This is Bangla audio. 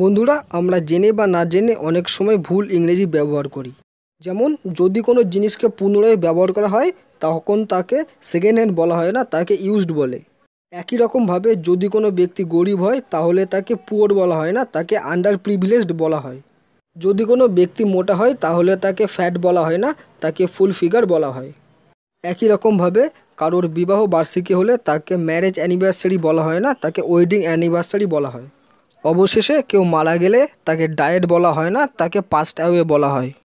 বন্ধুরা আমরা জেনে বা না জেনে অনেক সময় ভুল ইংরেজি ব্যবহার করি যেমন যদি কোনো জিনিসকে পুনরায় ব্যবহার করা হয় তখন তাকে সেকেন্ড হ্যান্ড বলা হয় না তাকে ইউজড বলে একই রকমভাবে যদি কোনো ব্যক্তি গরিব হয় তাহলে তাকে পুয়ার বলা হয় না তাকে আন্ডার প্রিভিলেজড বলা হয় যদি কোনো ব্যক্তি মোটা হয় তাহলে তাকে ফ্যাট বলা হয় না তাকে ফুল ফিগার বলা হয় একই রকমভাবে কারোর বিবাহ বার্ষিকী হলে তাকে ম্যারেজ অ্যানিভার্সারি বলা হয় না তাকে ওয়েডিং অ্যানিভার্সারি বলা হয় অবশেষে কেউ মারা গেলে তাকে ডায়েট বলা হয় না তাকে পাস্ট অ্যাওয়ে বলা হয়